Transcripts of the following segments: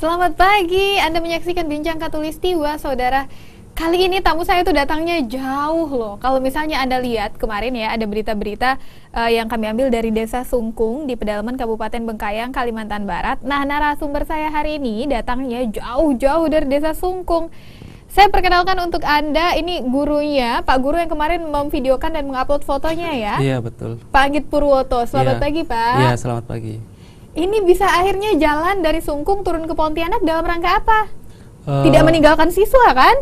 Selamat pagi, Anda menyaksikan Bincang Katulistiwa, Saudara. Kali ini tamu saya itu datangnya jauh loh. Kalau misalnya Anda lihat kemarin ya ada berita-berita uh, yang kami ambil dari Desa Sungkung di pedalaman Kabupaten Bengkayang, Kalimantan Barat. Nah, narasumber saya hari ini datangnya jauh-jauh dari Desa Sungkung. Saya perkenalkan untuk Anda, ini gurunya, Pak Guru yang kemarin memvideokan dan mengupload fotonya ya. Iya, betul. Pak Anggit Purwoto, selamat ya. pagi Pak. Iya, selamat pagi. Ini bisa akhirnya jalan dari Sungkung turun ke Pontianak dalam rangka apa? Uh, Tidak meninggalkan siswa kan?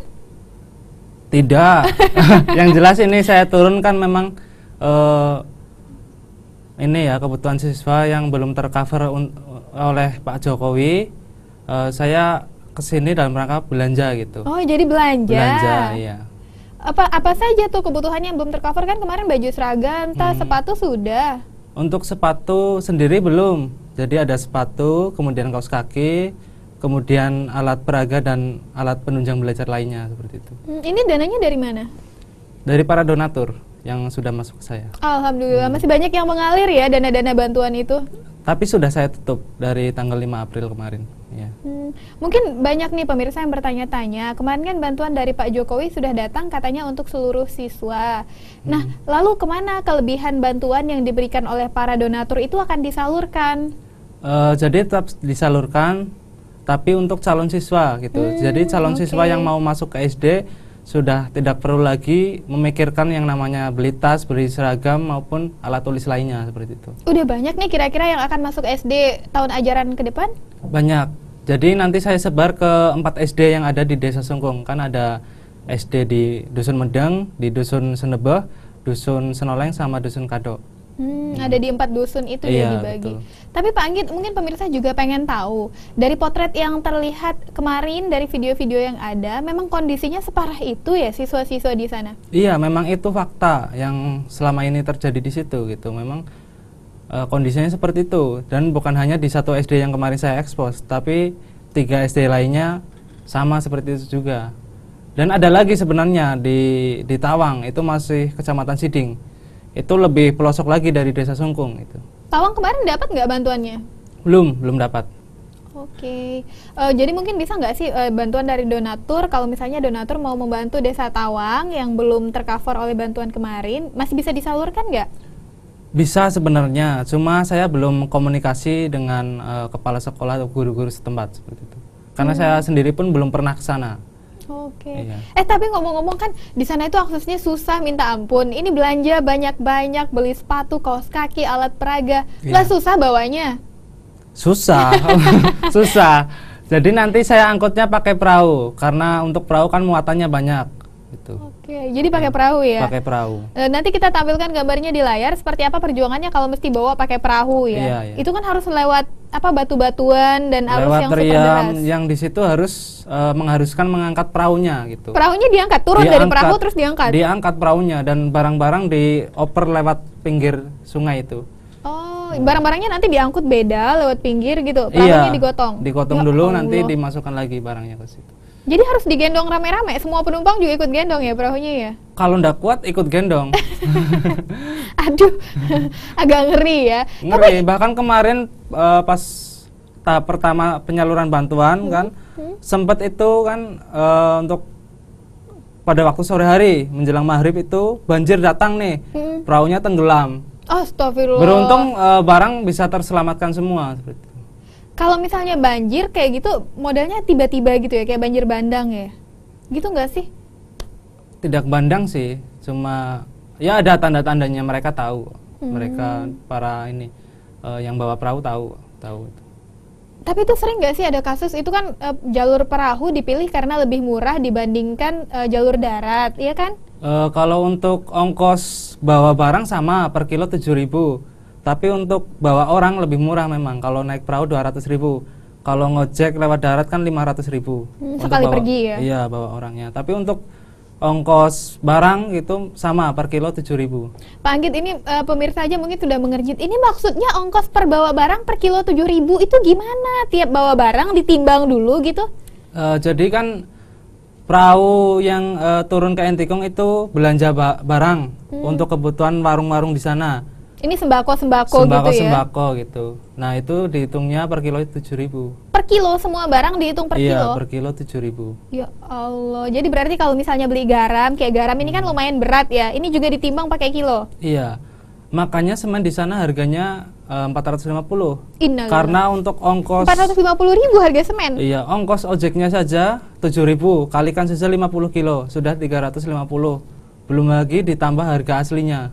Tidak. yang jelas ini saya turun kan memang uh, ini ya kebutuhan siswa yang belum tercover oleh Pak Jokowi. Uh, saya kesini sini dalam rangka belanja gitu. Oh, jadi belanja. Belanja, iya. Apa apa saja tuh kebutuhannya yang belum tercover kan kemarin baju seragam, tas, hmm. sepatu sudah. Untuk sepatu sendiri belum. Jadi ada sepatu, kemudian kaos kaki, kemudian alat peraga dan alat penunjang belajar lainnya seperti itu. Hmm, ini dananya dari mana? Dari para donatur yang sudah masuk ke saya. Alhamdulillah, hmm. masih banyak yang mengalir ya dana-dana bantuan itu. Tapi sudah saya tutup dari tanggal 5 April kemarin. Ya. Hmm, mungkin banyak nih pemirsa yang bertanya-tanya. Kemarin kan bantuan dari Pak Jokowi sudah datang katanya untuk seluruh siswa. Hmm. Nah, lalu kemana kelebihan bantuan yang diberikan oleh para donatur itu akan disalurkan? Uh, jadi tetap disalurkan, tapi untuk calon siswa gitu. Hmm, jadi calon okay. siswa yang mau masuk ke SD sudah tidak perlu lagi memikirkan yang namanya beli tas, beli seragam maupun alat tulis lainnya seperti itu. Udah banyak nih kira-kira yang akan masuk SD tahun ajaran ke depan? Banyak. Jadi nanti saya sebar ke empat SD yang ada di Desa Sungkung. Kan ada SD di Dusun Medang, di Dusun Senebeh, Dusun Senoleng sama Dusun Kado. Hmm, ada di empat dusun itu ya iya, ya dibagi. Betul. Tapi Pak Anggit, mungkin pemirsa juga pengen tahu dari potret yang terlihat kemarin dari video-video yang ada, memang kondisinya separah itu ya siswa-siswa di sana? Iya, memang itu fakta yang selama ini terjadi di situ gitu. Memang e, kondisinya seperti itu dan bukan hanya di satu SD yang kemarin saya ekspos, tapi tiga SD lainnya sama seperti itu juga. Dan ada lagi sebenarnya di di Tawang itu masih kecamatan Siding itu lebih pelosok lagi dari desa Sungkung itu. Tawang kemarin dapat nggak bantuannya? Belum, belum dapat. Oke, okay. uh, eh, jadi mungkin bisa nggak sih uh, bantuan dari donatur? Kalau misalnya donatur mau membantu desa Tawang yang belum tercover oleh bantuan kemarin, masih bisa disalurkan nggak? Bisa sebenarnya, cuma saya belum komunikasi dengan uh, kepala sekolah atau guru-guru setempat seperti itu. Karena hmm. saya sendiri pun belum pernah ke sana. Oke. Okay. Iya. Eh tapi ngomong-ngomong kan di sana itu aksesnya susah minta ampun. Ini belanja banyak-banyak beli sepatu, kaos kaki, alat peraga. Iya. Lah susah bawanya. Susah. susah. Jadi nanti saya angkutnya pakai perahu karena untuk perahu kan muatannya banyak gitu. Oke, jadi pakai iya. perahu ya? Pakai perahu. E, nanti kita tampilkan gambarnya di layar seperti apa perjuangannya kalau mesti bawa pakai perahu ya. Iya, iya. Itu kan harus lewat apa batu-batuan dan arus lewat yang terjadi. Lewat yang di situ harus e, mengharuskan mengangkat perahunya gitu. Perahunya diangkat, turun diangkat, dari perahu terus diangkat. Diangkat perahunya dan barang-barang dioper lewat pinggir sungai itu. Oh, barang-barangnya nanti diangkut beda lewat pinggir gitu. Perahunya iya, digotong. Digotong ya dulu Allah. nanti dimasukkan lagi barangnya ke situ. Jadi harus digendong rame-rame. Semua penumpang juga ikut gendong ya perahunya ya. Kalau ndak kuat ikut gendong. Aduh, agak ngeri ya. Ngeri. Tapi, Bahkan kemarin uh, pas tahap pertama penyaluran bantuan hmm, kan hmm. sempat itu kan uh, untuk pada waktu sore hari menjelang maghrib itu banjir datang nih. Hmm. Perahunya tenggelam. Astagfirullah. Beruntung uh, barang bisa terselamatkan semua. Seperti kalau misalnya banjir kayak gitu modalnya tiba-tiba gitu ya kayak banjir bandang ya. Gitu nggak sih? Tidak bandang sih, cuma ya ada tanda-tandanya mereka tahu. Hmm. Mereka para ini uh, yang bawa perahu tahu, tahu Tapi itu sering nggak sih ada kasus itu kan uh, jalur perahu dipilih karena lebih murah dibandingkan uh, jalur darat, ya kan? Uh, kalau untuk ongkos bawa barang sama per kilo tujuh ribu. Tapi untuk bawa orang lebih murah memang. Kalau naik perahu 200 ribu. Kalau ngojek lewat darat kan 500 ribu. Hmm, sekali bawa, pergi ya? Iya, bawa orangnya. Tapi untuk ongkos barang itu sama per kilo 7.000. Pak Anggit ini e, pemirsa aja mungkin sudah mengerjit. Ini maksudnya ongkos per bawa barang per kilo ribu itu gimana? Tiap bawa barang ditimbang dulu gitu? E, jadi kan perahu yang e, turun ke Entikong itu belanja ba barang hmm. untuk kebutuhan warung-warung di sana. Ini sembako-sembako gitu ya? Sembako-sembako gitu. Nah itu dihitungnya per kilo itu tujuh ribu. Per kilo semua barang dihitung per iya, kilo? Iya per kilo tujuh ribu. Ya Allah, jadi berarti kalau misalnya beli garam, kayak garam ini kan lumayan berat ya, ini juga ditimbang pakai kilo? Iya, makanya semen di sana harganya eh, empat ratus lima puluh. Karena untuk ongkos empat ratus lima puluh ribu harga semen? Iya, ongkos ojeknya saja tujuh ribu, kalikan saja lima puluh kilo, sudah tiga ratus lima puluh. Belum lagi ditambah harga aslinya.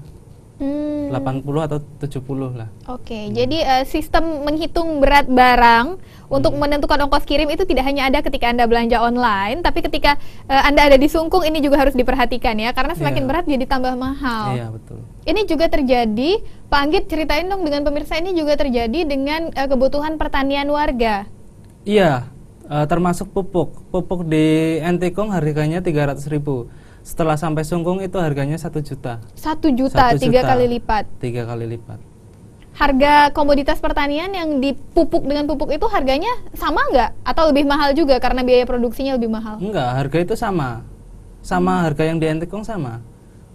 Delapan 80 atau 70 lah. Oke, okay, hmm. jadi uh, sistem menghitung berat barang untuk hmm. menentukan ongkos kirim itu tidak hanya ada ketika Anda belanja online, tapi ketika uh, Anda ada di sungkung ini juga harus diperhatikan ya, karena semakin yeah. berat jadi tambah mahal. Iya, yeah, betul. Ini juga terjadi, Pak Anggit ceritain dong dengan pemirsa ini juga terjadi dengan uh, kebutuhan pertanian warga. Iya, yeah, uh, termasuk pupuk. Pupuk di Entekong harganya ratus ribu setelah sampai Sungkung itu harganya satu juta. Satu juta, tiga kali lipat. Tiga kali lipat. Harga komoditas pertanian yang dipupuk dengan pupuk itu harganya sama nggak? Atau lebih mahal juga karena biaya produksinya lebih mahal? Enggak, harga itu sama. Sama hmm. harga yang di antikong sama.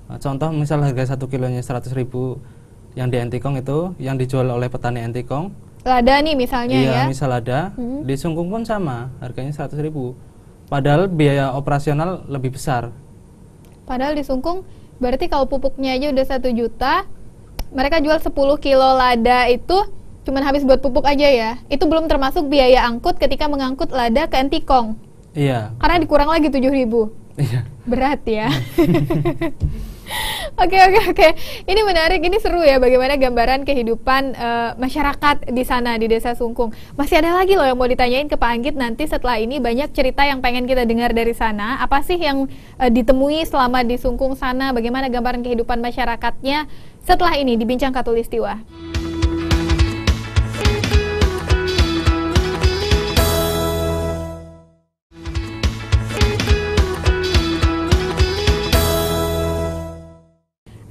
Nah, contoh misal harga satu kilonya seratus ribu yang di antikong itu yang dijual oleh petani antikong Lada nih misalnya iya, ya? misal lada. Hmm. Di Sungkung pun sama, harganya seratus ribu. Padahal biaya operasional lebih besar Padahal di Sungkung berarti kalau pupuknya aja udah satu juta, mereka jual 10 kilo lada itu cuma habis buat pupuk aja ya. Itu belum termasuk biaya angkut ketika mengangkut lada ke Antikong. Iya. Karena dikurang lagi tujuh ribu. Iya. Berat ya. Oke oke oke. Ini menarik, ini seru ya bagaimana gambaran kehidupan uh, masyarakat di sana di Desa Sungkung. Masih ada lagi loh yang mau ditanyain ke Pak Anggit nanti setelah ini banyak cerita yang pengen kita dengar dari sana. Apa sih yang uh, ditemui selama di Sungkung sana? Bagaimana gambaran kehidupan masyarakatnya setelah ini di Bincang Katulistiwa?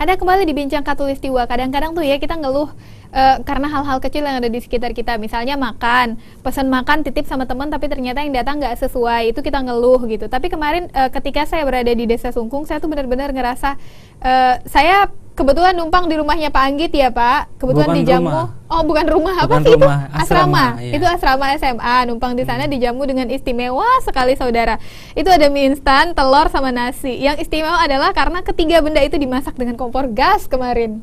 Ada kembali dibincang Katulistiwa. Kadang-kadang tuh ya kita ngeluh uh, karena hal-hal kecil yang ada di sekitar kita. Misalnya makan, pesan makan titip sama teman tapi ternyata yang datang nggak sesuai. Itu kita ngeluh gitu. Tapi kemarin uh, ketika saya berada di Desa Sungkung, saya tuh benar-benar ngerasa uh, saya Kebetulan numpang di rumahnya Pak Anggit ya Pak. Kebetulan bukan dijamu. Rumah. Oh bukan rumah bukan apa sih rumah, itu? Asrama. asrama. Iya. Itu asrama SMA. Numpang di sana hmm. dijamu dengan istimewa sekali saudara. Itu ada mie instan, telur sama nasi. Yang istimewa adalah karena ketiga benda itu dimasak dengan kompor gas kemarin.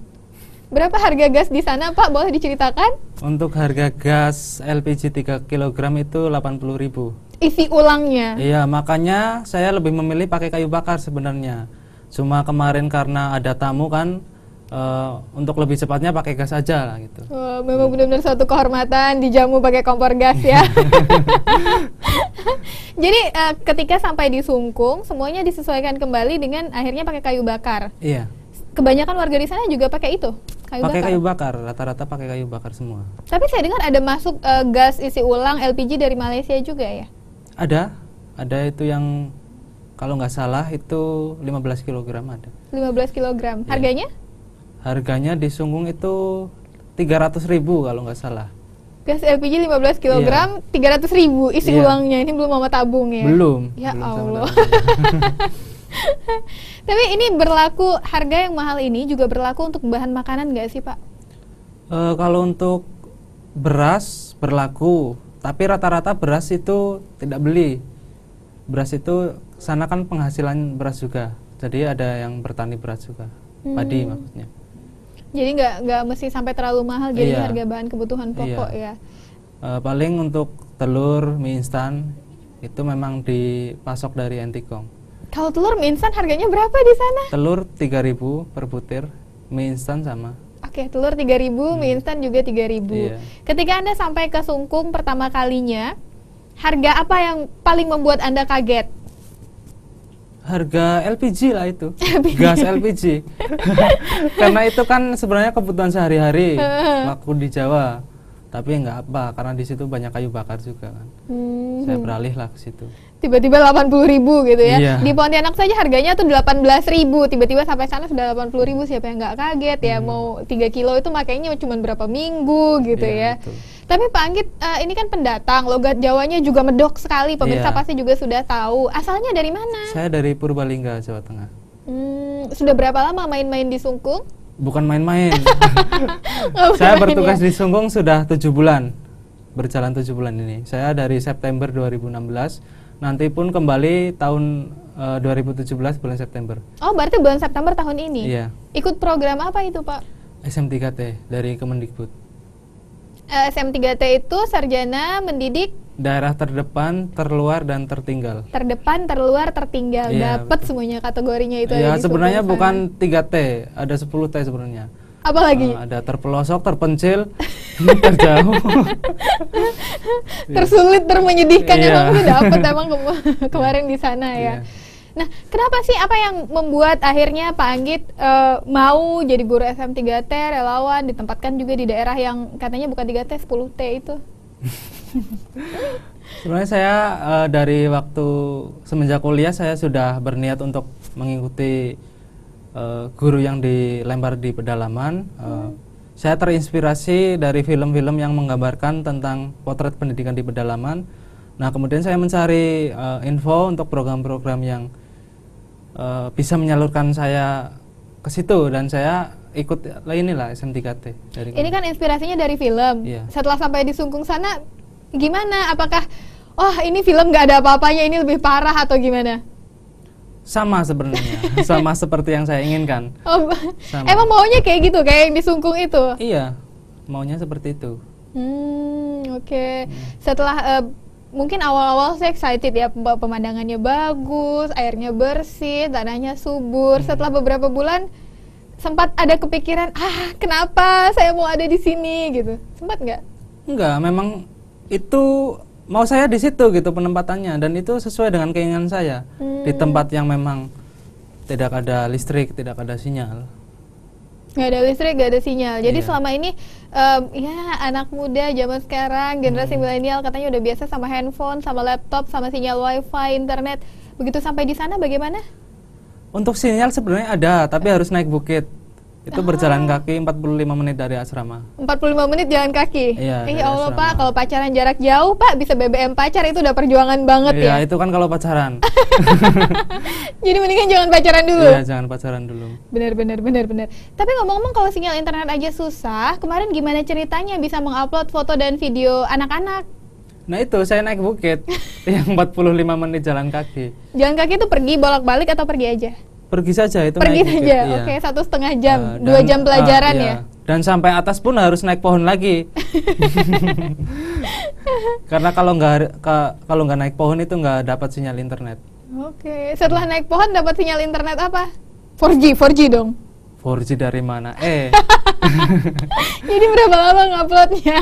Berapa harga gas di sana Pak? Boleh diceritakan? Untuk harga gas LPG 3 kg itu 80.000. Isi ulangnya? Iya, makanya saya lebih memilih pakai kayu bakar sebenarnya. Cuma kemarin karena ada tamu kan uh, untuk lebih cepatnya pakai gas aja lah gitu. Oh, memang benar-benar suatu kehormatan dijamu pakai kompor gas ya. Jadi uh, ketika sampai di Sungkung semuanya disesuaikan kembali dengan akhirnya pakai kayu bakar. Iya. Kebanyakan warga di sana juga pakai itu. Kayu pakai bakar. kayu bakar, rata-rata pakai kayu bakar semua. Tapi saya dengar ada masuk uh, gas isi ulang LPG dari Malaysia juga ya? Ada, ada itu yang kalau nggak salah itu 15 kg ada. 15 kg. Iya. Harganya? Ya. Harganya di Sunggung itu ratus ribu kalau nggak salah. Gas LPG 15 kg, tiga ratus ribu isi ya. uangnya. Ini belum mama tabung ya? Belum. Ya belum Allah. Tapi ini berlaku harga yang mahal ini juga berlaku untuk bahan makanan nggak sih Pak? E, kalau untuk beras berlaku, tapi rata-rata beras itu tidak beli. Beras itu sana kan penghasilan beras juga. Jadi ada yang bertani beras juga. Hmm. Padi maksudnya. Jadi nggak nggak mesti sampai terlalu mahal jadi iya. harga bahan kebutuhan iya. pokok iya. ya. E, paling untuk telur, mie instan itu memang dipasok dari Antikong. Kalau telur mie instan harganya berapa di sana? Telur 3000 per butir, mie instan sama. Oke, okay, telur 3000, hmm. mie instan juga 3000. Iya. Ketika Anda sampai ke Sungkung pertama kalinya, harga apa yang paling membuat Anda kaget? harga LPG lah itu gas LPG karena itu kan sebenarnya kebutuhan sehari-hari aku di Jawa tapi nggak apa karena di situ banyak kayu bakar juga kan hmm. saya beralih lah ke situ tiba-tiba delapan 80 ribu gitu ya iya. di Pontianak saja harganya tuh delapan belas ribu tiba-tiba sampai sana sudah 80 ribu siapa yang nggak kaget ya hmm. mau 3 kilo itu makanya cuma berapa minggu gitu iya, ya betul. Tapi Pak Anggit, uh, ini kan pendatang, logat Jawanya juga medok sekali. Pemirsa yeah. pasti juga sudah tahu. Asalnya dari mana? Saya dari Purbalingga, Jawa Tengah. Hmm, sudah berapa lama main-main di Sungkung? Bukan main-main. saya bertugas ya? di Sungkung sudah tujuh bulan, berjalan tujuh bulan ini. Saya dari September 2016, nanti pun kembali tahun eh, uh, 2017 bulan September. Oh, berarti bulan September tahun ini? Iya. Ikut program apa itu, Pak? SM3T dari Kemendikbud. Eh, sm SM3T itu sarjana mendidik daerah terdepan, terluar dan tertinggal. Terdepan, terluar, tertinggal. Yeah, Dapat semuanya kategorinya itu. Ya, sebenarnya kan? bukan 3T, ada 10T sebenarnya. Apalagi? Uh, ada terpelosok, terpencil, terjauh. Tersulit, termenyedihkan yeah. emang udah dapet emang kemarin di sana ya. Yeah. Nah, kenapa sih apa yang membuat akhirnya Pak Anggit uh, mau jadi guru SM3T, relawan, ditempatkan juga di daerah yang katanya bukan 3T, 10T itu? Sebenarnya saya uh, dari waktu semenjak kuliah saya sudah berniat untuk mengikuti uh, guru yang dilempar di pedalaman. Uh, hmm. Saya terinspirasi dari film-film yang menggambarkan tentang potret pendidikan di pedalaman. Nah, kemudian saya mencari uh, info untuk program-program yang e, bisa menyalurkan saya ke situ dan saya ikut lah inilah SM3T Ini kan inspirasinya dari film. Iya. Setelah sampai di Sungkung sana gimana? Apakah wah oh, ini film gak ada apa-apanya ini lebih parah atau gimana? Sama sebenarnya, sama seperti yang saya inginkan. Oh, Emang maunya kayak gitu, kayak yang Sungkung itu? Iya, maunya seperti itu. Hmm, oke. Okay. Hmm. Setelah uh, mungkin awal-awal saya excited ya pemandangannya bagus, airnya bersih, tanahnya subur. Hmm. Setelah beberapa bulan sempat ada kepikiran ah kenapa saya mau ada di sini gitu. Sempat nggak? Nggak, memang itu mau saya di situ gitu penempatannya dan itu sesuai dengan keinginan saya hmm. di tempat yang memang tidak ada listrik, tidak ada sinyal nggak ada listrik nggak ada sinyal jadi yeah. selama ini um, ya anak muda zaman sekarang generasi hmm. milenial katanya udah biasa sama handphone sama laptop sama sinyal wifi internet begitu sampai di sana bagaimana untuk sinyal sebenarnya ada tapi harus naik bukit itu berjalan kaki 45 menit dari asrama. 45 menit jalan kaki. Iya. Eh, ya Allah, asrama. Pak, kalau pacaran jarak jauh, Pak, bisa BBM pacar itu udah perjuangan banget iya, ya. Iya, itu kan kalau pacaran. Jadi mendingan jangan pacaran dulu. Iya, jangan pacaran dulu. Benar, benar, benar, benar. Tapi ngomong-ngomong kalau sinyal internet aja susah, kemarin gimana ceritanya bisa mengupload foto dan video anak-anak? Nah itu saya naik bukit yang 45 menit jalan kaki. Jalan kaki itu pergi bolak-balik atau pergi aja? pergi saja itu pergi naik saja oke iya. satu setengah jam uh, dan, dua jam eh, pelajaran uh, iya. ya dan sampai atas pun harus naik pohon lagi karena kalau nggak kalau nggak naik pohon itu nggak dapat sinyal internet oke setelah naik pohon dapat sinyal internet apa 4G 4G dong 4G dari mana eh jadi berapa lama nguploadnya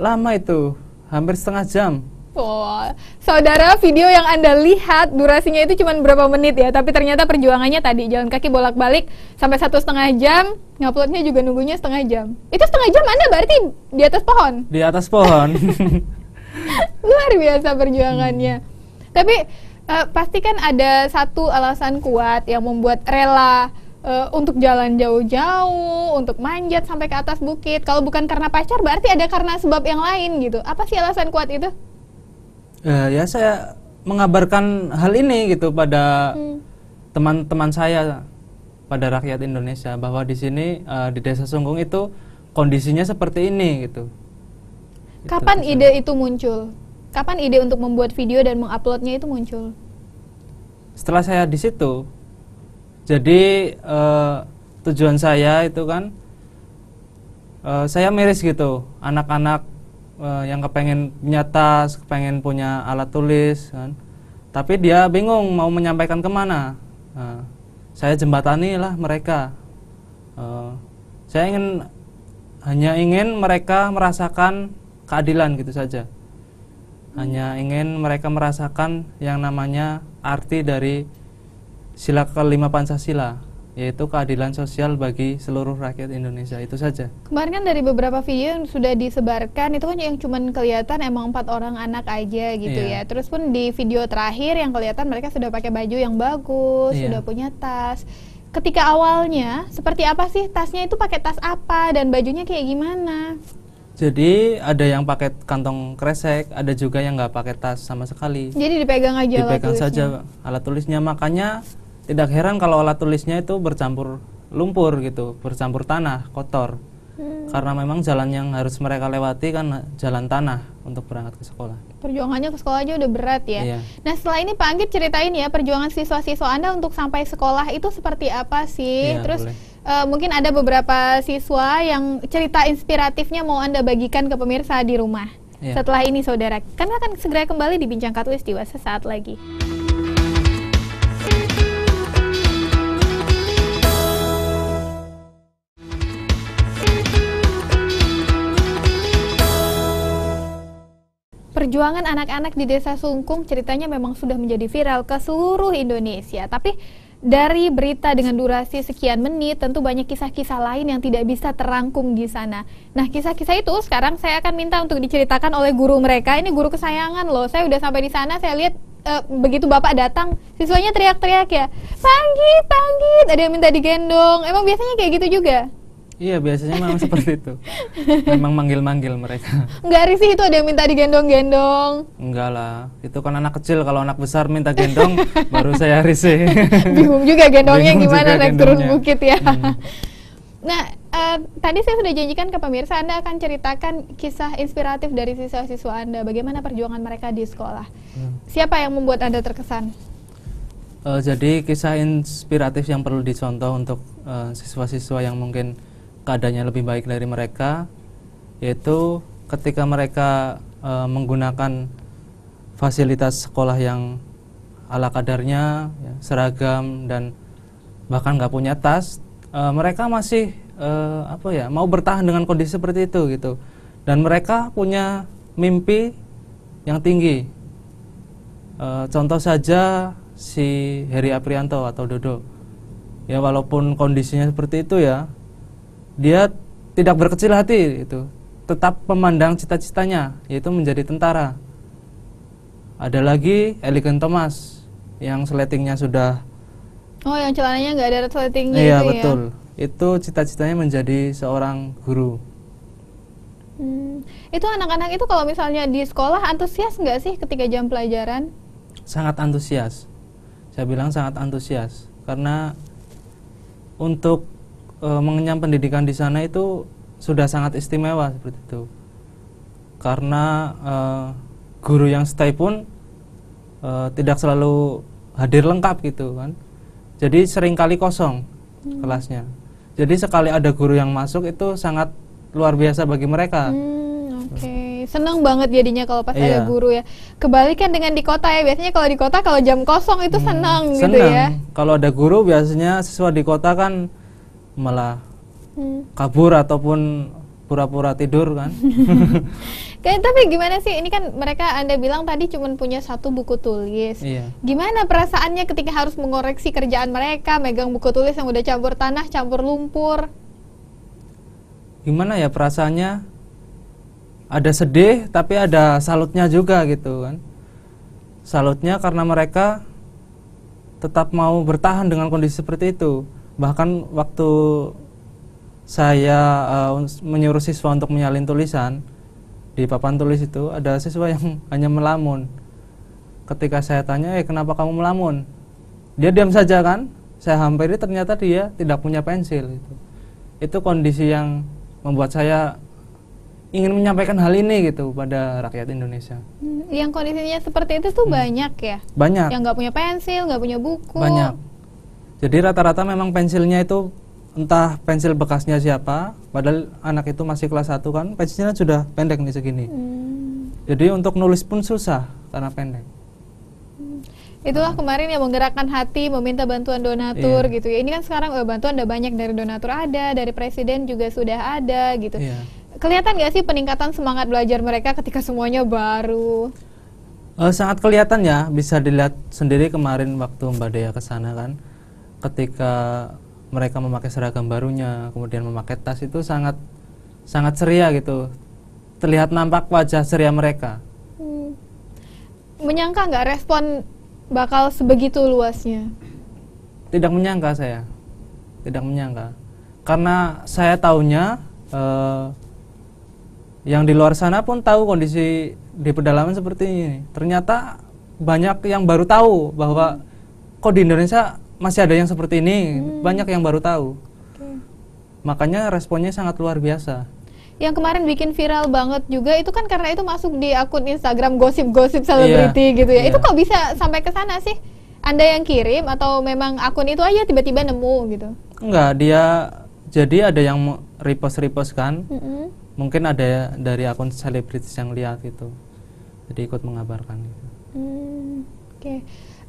lama itu hampir setengah jam Wow, saudara, video yang Anda lihat durasinya itu cuma berapa menit ya, tapi ternyata perjuangannya tadi jalan kaki bolak-balik sampai satu setengah jam, nguploadnya juga nunggunya setengah jam. Itu setengah jam Anda berarti di atas pohon? Di atas pohon. Luar biasa perjuangannya. Hmm. Tapi uh, pasti kan ada satu alasan kuat yang membuat rela uh, untuk jalan jauh-jauh, untuk manjat sampai ke atas bukit. Kalau bukan karena pacar, berarti ada karena sebab yang lain gitu. Apa sih alasan kuat itu? uh, ya saya mengabarkan hal ini gitu pada hmm. teman-teman hmm. saya pada rakyat Indonesia bahwa di sini uh, di desa Sunggung itu kondisinya seperti ini gitu. gitu Kapan itu, ide saya. itu muncul? Kapan ide untuk membuat video dan menguploadnya itu muncul? Setelah saya di situ, jadi uh, tujuan saya itu kan uh, saya miris gitu anak-anak uh, yang kepengen punya tas, kepengen punya alat tulis, kan. tapi dia bingung mau menyampaikan kemana. Uh, saya jembatani lah mereka. Uh, saya ingin hanya ingin mereka merasakan keadilan gitu saja. Hanya ingin mereka merasakan yang namanya arti dari sila kelima Pancasila yaitu keadilan sosial bagi seluruh rakyat Indonesia itu saja. Kemarin kan dari beberapa video yang sudah disebarkan itu kan yang cuman kelihatan emang empat orang anak aja gitu yeah. ya. Terus pun di video terakhir yang kelihatan mereka sudah pakai baju yang bagus, yeah. sudah punya tas. Ketika awalnya seperti apa sih tasnya itu pakai tas apa dan bajunya kayak gimana? Jadi ada yang pakai kantong kresek, ada juga yang nggak pakai tas sama sekali. Jadi dipegang aja. Dipegang alat saja alat tulisnya. Makanya tidak heran kalau alat tulisnya itu bercampur lumpur gitu, bercampur tanah kotor. Hmm. Karena memang jalan yang harus mereka lewati kan jalan tanah untuk berangkat ke sekolah. Perjuangannya ke sekolah aja udah berat ya. Iya. Nah setelah ini Pak Anggit ceritain ya perjuangan siswa-siswa Anda untuk sampai sekolah itu seperti apa sih? Iya, Terus uh, mungkin ada beberapa siswa yang cerita inspiratifnya mau Anda bagikan ke pemirsa di rumah. Iya. Setelah ini saudara, Karena akan segera kembali di Bincang Katulis di sesaat lagi. Perjuangan anak-anak di Desa Sungkung ceritanya memang sudah menjadi viral ke seluruh Indonesia. Tapi dari berita dengan durasi sekian menit, tentu banyak kisah-kisah lain yang tidak bisa terangkum di sana. Nah, kisah-kisah itu sekarang saya akan minta untuk diceritakan oleh guru mereka. Ini guru kesayangan loh. Saya udah sampai di sana, saya lihat uh, begitu bapak datang siswanya teriak-teriak ya panggil panggil ada yang minta digendong emang biasanya kayak gitu juga Iya biasanya memang seperti itu. Memang manggil-manggil mereka. Enggak risih itu ada yang minta digendong-gendong. Enggak lah, itu kan anak kecil. Kalau anak besar minta gendong, baru saya risih. Bingung juga gendongnya Bingung gimana juga naik gendongnya. turun bukit ya. Hmm. Nah, uh, tadi saya sudah janjikan ke pemirsa Anda akan ceritakan kisah inspiratif dari siswa-siswa Anda. Bagaimana perjuangan mereka di sekolah. Hmm. Siapa yang membuat Anda terkesan? Uh, jadi kisah inspiratif yang perlu dicontoh untuk uh, eh, siswa -siswa yang mungkin keadaannya lebih baik dari mereka yaitu ketika mereka e, menggunakan fasilitas sekolah yang ala kadarnya ya, seragam dan bahkan nggak punya tas e, mereka masih e, apa ya mau bertahan dengan kondisi seperti itu gitu dan mereka punya mimpi yang tinggi e, contoh saja si Heri Aprianto atau Dodo ya walaupun kondisinya seperti itu ya dia tidak berkecil hati itu tetap memandang cita-citanya yaitu menjadi tentara ada lagi elegan Thomas yang seletingnya sudah oh yang celananya nggak ada seletingnya iya itu ya? betul ya? itu cita-citanya menjadi seorang guru hmm. itu anak-anak itu kalau misalnya di sekolah antusias nggak sih ketika jam pelajaran sangat antusias saya bilang sangat antusias karena untuk e, mengenyam pendidikan di sana itu sudah sangat istimewa seperti itu karena e, guru yang stay pun e, tidak selalu hadir lengkap gitu kan jadi seringkali kosong hmm. kelasnya jadi sekali ada guru yang masuk itu sangat luar biasa bagi mereka hmm, oke okay senang banget jadinya kalau pas iya. ada guru ya. Kebalikan dengan di kota ya, biasanya kalau di kota kalau jam kosong itu hmm, senang, gitu ya. Kalau ada guru biasanya siswa di kota kan malah hmm. kabur ataupun pura-pura tidur kan. Kayak tapi gimana sih ini kan mereka Anda bilang tadi cuma punya satu buku tulis. Iya. Gimana perasaannya ketika harus mengoreksi kerjaan mereka, megang buku tulis yang udah campur tanah, campur lumpur? Gimana ya perasaannya? Ada sedih tapi ada salutnya juga gitu kan. Salutnya karena mereka tetap mau bertahan dengan kondisi seperti itu bahkan waktu saya uh, menyuruh siswa untuk menyalin tulisan di papan tulis itu ada siswa yang hanya melamun ketika saya tanya eh kenapa kamu melamun dia diam saja kan saya hampiri ternyata dia tidak punya pensil itu itu kondisi yang membuat saya ingin menyampaikan hal ini gitu pada rakyat Indonesia hmm, yang kondisinya seperti itu tuh hmm. banyak ya banyak yang nggak punya pensil nggak punya buku banyak jadi rata-rata memang pensilnya itu entah pensil bekasnya siapa, padahal anak itu masih kelas 1 kan, pensilnya sudah pendek nih segini. Hmm. Jadi untuk nulis pun susah karena pendek. Hmm. Itulah kemarin yang menggerakkan hati meminta bantuan donatur yeah. gitu ya. Ini kan sekarang oh, bantuan udah banyak dari donatur ada, dari presiden juga sudah ada gitu. Yeah. Kelihatan gak sih peningkatan semangat belajar mereka ketika semuanya baru? Uh, sangat kelihatan ya, bisa dilihat sendiri kemarin waktu Mbak Dea kesana kan ketika mereka memakai seragam barunya, kemudian memakai tas itu sangat sangat ceria gitu. Terlihat nampak wajah ceria mereka. Hmm. Menyangka nggak respon bakal sebegitu luasnya? Tidak menyangka saya, tidak menyangka. Karena saya tahunya eh, yang di luar sana pun tahu kondisi di pedalaman seperti ini. Ternyata banyak yang baru tahu bahwa hmm. kok di Indonesia masih ada yang seperti ini hmm. banyak yang baru tahu okay. makanya responnya sangat luar biasa yang kemarin bikin viral banget juga itu kan karena itu masuk di akun Instagram gosip-gosip selebriti yeah. gitu ya yeah. itu kok bisa sampai ke sana sih anda yang kirim atau memang akun itu aja tiba-tiba nemu gitu enggak dia jadi ada yang repost repost kan mm -hmm. mungkin ada dari akun selebritis yang lihat itu jadi ikut mengabarkan gitu. mm, oke okay.